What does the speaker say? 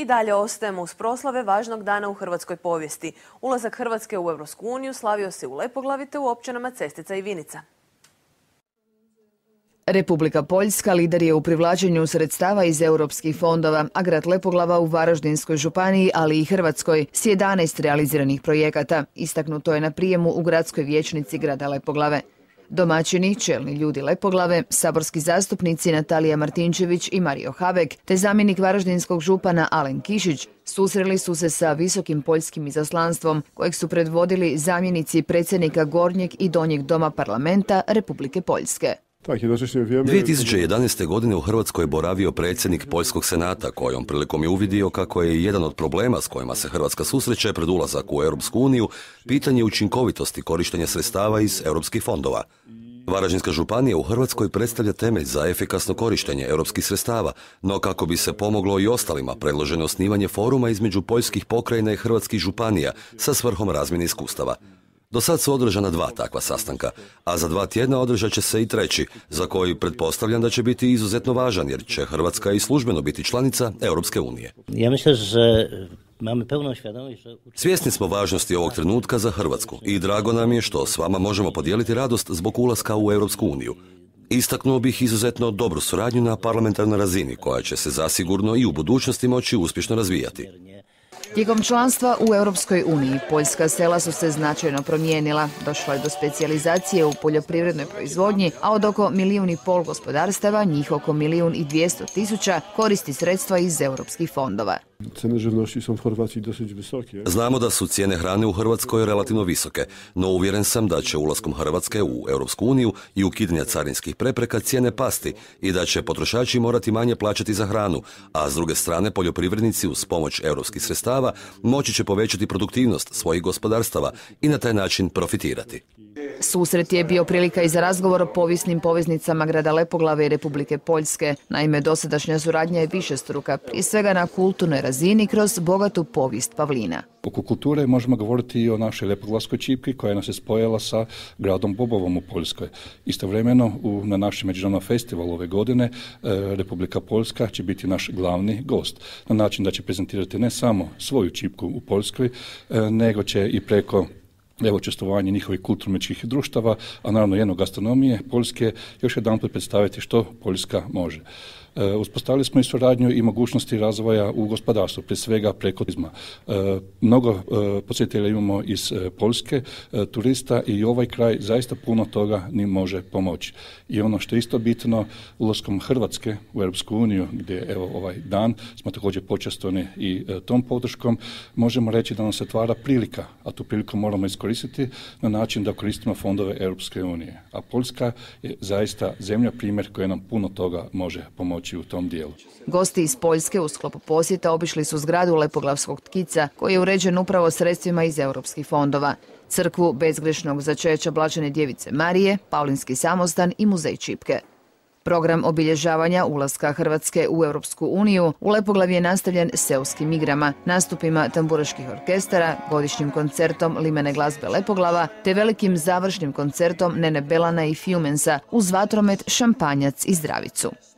I dalje ostajemo uz proslave važnog dana u hrvatskoj povijesti. Ulazak Hrvatske u Europsku uniju slavio se u Lepoglavite u općinama Cestica i Vinica. Republika Poljska lider je u privlačenju sredstava iz europskih fondova, a grad Lepoglava u Varaždinskoj županiji, ali i Hrvatskoj, s 11 realiziranih projekata. Istaknuto je na prijemu u gradskoj vječnici grada Lepoglave. Domaćini, čelni ljudi Lepoglave, saborski zastupnici Natalija Martinčević i Mario Havek, te zamjenik varaždinskog župana Alen Kišić, susreli su se sa visokim poljskim izaslanstvom kojeg su predvodili zamjenici predsjednika Gornjeg i Donjeg doma parlamenta Republike Poljske. 2011. godine u Hrvatskoj je boravio predsjednik Poljskog senata kojom prilikom je uvidio kako je jedan od problema s kojima se Hrvatska susreće pred ulazak u Europsku uniju pitanje učinkovitosti korištenja sredstava iz europskih fondova. Varaždinska županija u Hrvatskoj predstavlja temelj za efikasno korištenje europskih sredstava, no kako bi se pomoglo i ostalima predloženo osnivanje foruma između poljskih pokrajina i hrvatskih županija sa svrhom razmjene iskustava. Do sad su održana dva takva sastanka, a za dva tjedna održat će se i treći, za koji pretpostavljam da će biti izuzetno važan, jer će Hrvatska i službeno biti članica Europske unije. Ja mislim že Svjesni smo važnosti ovog trenutka za Hrvatsku i drago nam je što s vama možemo podijeliti radost zbog ulaska u Europsku uniju. Istaknuo bih izuzetno dobru suradnju na parlamentarnoj razini koja će se zasigurno i u budućnosti moći uspješno razvijati. Tijekom članstva u Europskoj uniji poljska sela su se značajno promijenila. Došlo je do specijalizacije u poljoprivrednoj proizvodnji, a od oko milijun i pol gospodarstava, njih oko milijun i dvijesto tisuća, koristi sredstva iz europskih fondova. Znamo da su cijene hrane u Hrvatskoj relativno visoke, no uvjeren sam da će ulaskom Hrvatske u Europsku uniju i ukidanja carinskih prepreka cijene pasti i da će potrošači morati manje plaćati za hranu, a s druge strane poljoprivrednici uz pomoć europskih sredstava moći će povećati produktivnost svojih gospodarstava i na taj način profitirati. Susret je bio prilika i za razgovor o povijesnim poveznicama grada Lepoglave i Republike Poljske. Naime, dosadašnja suradnja je višestruka, prije svega na kulturnoj razini kroz bogatu povijest Pavlina. Oko kulture možemo govoriti i o našoj Lepoglavskoj čipki koja nas je spojila sa gradom Bobovom u Poljskoj. Istovremeno u, na našem međunarodnom festivalu ove godine e, Republika Poljska će biti naš glavni gost. Na način da će prezentirati ne samo svoju čipku u Poljskoj, e, nego će i preko evo čestovanje njihovih kulturnih društava, a naravno jednog gastronomije Poljske, još jedanput predstaviti što Poljska može. E, uspostavili smo i suradnju i mogućnosti razvoja u gospodarstvu, prije svega preko turizma. E, mnogo e, posjetitelja imamo iz Poljske, turista i ovaj kraj zaista puno toga ni može pomoći. I ono što je isto bitno, ulaskom Hrvatske u Europsku uniju, gdje evo ovaj dan smo također počastani i tom podrškom, možemo reći da nam se otvara prilika, a tu priliku moramo iskoristiti na način da koristimo fondove Europske unije. A Poljska je zaista zemlja primjer koja nam puno toga može pomoći u tom dijelu. Gosti iz Poljske u sklopu posjeta obišli su zgradu Lepoglavskog tkica koji je uređen upravo sredstvima iz europskih fondova. Crkvu bezgrešnog začeća Blažene djevice Marije, Paulinski samostan i muzej Čipke. Program obilježavanja ulaska Hrvatske u Europsku uniju u Lepoglavi je nastavljen seoskim igrama, nastupima tamburaških orkestara, godišnjim koncertom Limene glazbe Lepoglava te velikim završnim koncertom Nene Belana i Fiumensa uz vatromet, šampanjac i zdravicu.